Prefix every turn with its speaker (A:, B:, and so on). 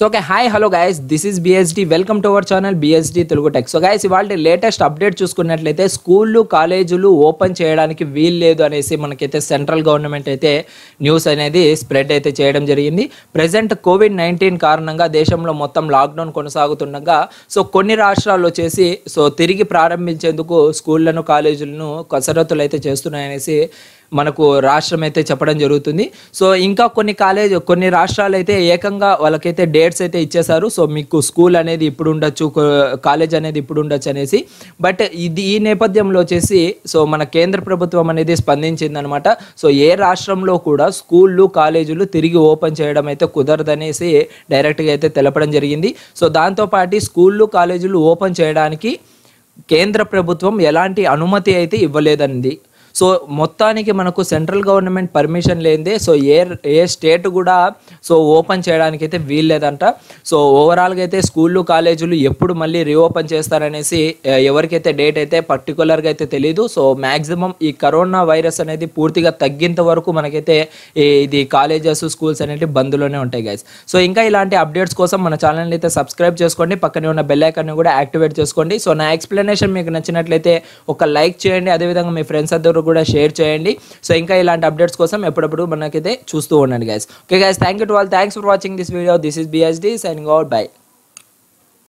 A: so okay hi hello guys this is BSD welcome to our channel BSD Telugu tech so guys ఇవాళ latest update చూసుకున్నట్లయితే స్కూళ్ళు కాలేజీలు open చేయడానికి వీలు లేదు అనేసి మనకైతే సెంట్రల్ గవర్నమెంట్ అయితే న్యూస్ అనేది స్ప్రెడ్ అయితే చేయడం జరిగింది ప్రజెంట్ కోవిడ్ నైన్టీన్ కారణంగా దేశంలో మొత్తం లాక్డౌన్ కొనసాగుతుండగా సో కొన్ని రాష్ట్రాల్లో వచ్చేసి సో తిరిగి ప్రారంభించేందుకు స్కూళ్ళను కాలేజీలను కసరత్తులు అయితే చేస్తున్నాయనేసి మనకు రాష్ట్రం అయితే చెప్పడం జరుగుతుంది సో ఇంకా కొన్ని కాలేజ్ కొన్ని రాష్ట్రాలు అయితే ఏకంగా వాళ్ళకైతే డే డేట్స్ అయితే ఇచ్చేశారు సో మీకు స్కూల్ అనేది ఇప్పుడు ఉండొచ్చు కాలేజ్ అనేది ఇప్పుడు ఉండొచ్చు అనేసి బట్ ఇది ఈ నేపథ్యంలో వచ్చేసి సో మన కేంద్ర ప్రభుత్వం అనేది స్పందించిందనమాట సో ఏ రాష్ట్రంలో కూడా స్కూళ్ళు కాలేజీలు తిరిగి ఓపెన్ చేయడం అయితే కుదరదనేసి డైరెక్ట్గా అయితే తెలపడం జరిగింది సో దాంతోపాటు స్కూళ్ళు కాలేజీలు ఓపెన్ చేయడానికి కేంద్ర ప్రభుత్వం ఎలాంటి అనుమతి అయితే ఇవ్వలేదండి సో మొత్తానికి మనకు సెంట్రల్ గవర్నమెంట్ పర్మిషన్ లేనిదే సో ఏ ఏ స్టేట్ కూడా సో ఓపెన్ చేయడానికి అయితే వీల్లేదంట సో ఓవరాల్గా అయితే స్కూళ్ళు కాలేజీలు ఎప్పుడు మళ్ళీ రీఓపెన్ చేస్తారనేసి ఎవరికైతే డేట్ అయితే పర్టికులర్గా అయితే తెలియదు సో మ్యాక్సిమం ఈ కరోనా వైరస్ అనేది పూర్తిగా తగ్గేంత వరకు మనకైతే ఇది కాలేజెస్ స్కూల్స్ అనేవి బంద్లోనే ఉంటాయి గైస్ సో ఇంకా ఇలాంటి అప్డేట్స్ కోసం మన ఛానల్ని అయితే సబ్స్క్రైబ్ చేసుకోండి పక్కనే ఉన్న బెల్ ఐకాన్ని కూడా యాక్టివేట్ చేసుకోండి సో నా ఎక్స్ప్లెనేషన్ మీకు నచ్చినట్లయితే ఒక లైక్ చేయండి అదేవిధంగా మీ ఫ్రెండ్స్ అందరూ కూడా షేర్ చేయండి సో ఇంకా ఇలాంటి అప్డేట్స్ కోసం ఎప్పుడప్పుడు మనకైతే చూస్తూ ఉండండి guys okay guys thank you to all thanks for watching this video this is BSD sign out by